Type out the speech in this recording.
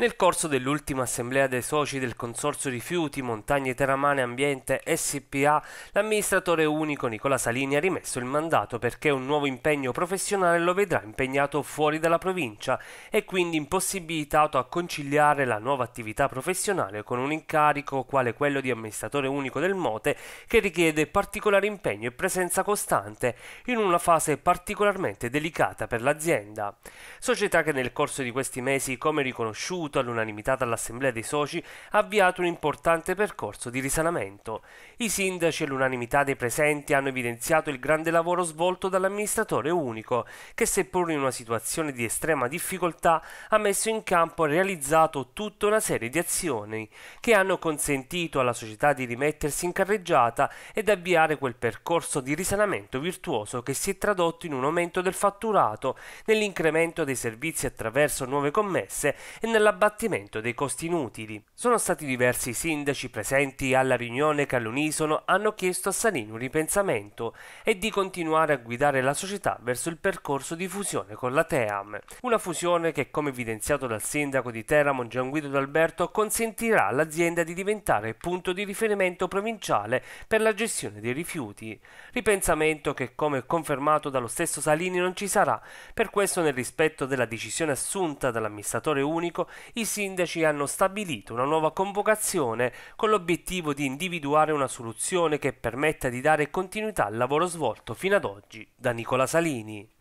Nel corso dell'ultima assemblea dei soci del Consorzio Rifiuti Montagne Teramane Ambiente SPA, l'amministratore unico Nicola Salini ha rimesso il mandato perché un nuovo impegno professionale lo vedrà impegnato fuori dalla provincia e quindi impossibilitato a conciliare la nuova attività professionale con un incarico quale quello di amministratore unico del Mote che richiede particolare impegno e presenza costante in una fase particolarmente delicata per l'azienda. Società che nel corso di questi mesi, come riconosciuto, ricevuto all'unanimità dall'Assemblea dei Soci, ha avviato un importante percorso di risanamento. I sindaci e l'unanimità dei presenti hanno evidenziato il grande lavoro svolto dall'amministratore unico, che seppur in una situazione di estrema difficoltà ha messo in campo e realizzato tutta una serie di azioni che hanno consentito alla società di rimettersi in carreggiata ed avviare quel percorso di risanamento virtuoso che si è tradotto in un aumento del fatturato, nell'incremento dei servizi attraverso nuove commesse e nella l'abbattimento dei costi inutili. Sono stati diversi sindaci presenti alla riunione che all'unisono hanno chiesto a Salini un ripensamento e di continuare a guidare la società verso il percorso di fusione con la Team. Una fusione che, come evidenziato dal sindaco di Teramo Gian Guido D'Alberto, consentirà all'azienda di diventare punto di riferimento provinciale per la gestione dei rifiuti. Ripensamento che, come confermato dallo stesso Salini, non ci sarà. Per questo, nel rispetto della decisione assunta dall'amministratore unico, i sindaci hanno stabilito una nuova convocazione con l'obiettivo di individuare una soluzione che permetta di dare continuità al lavoro svolto fino ad oggi da Nicola Salini.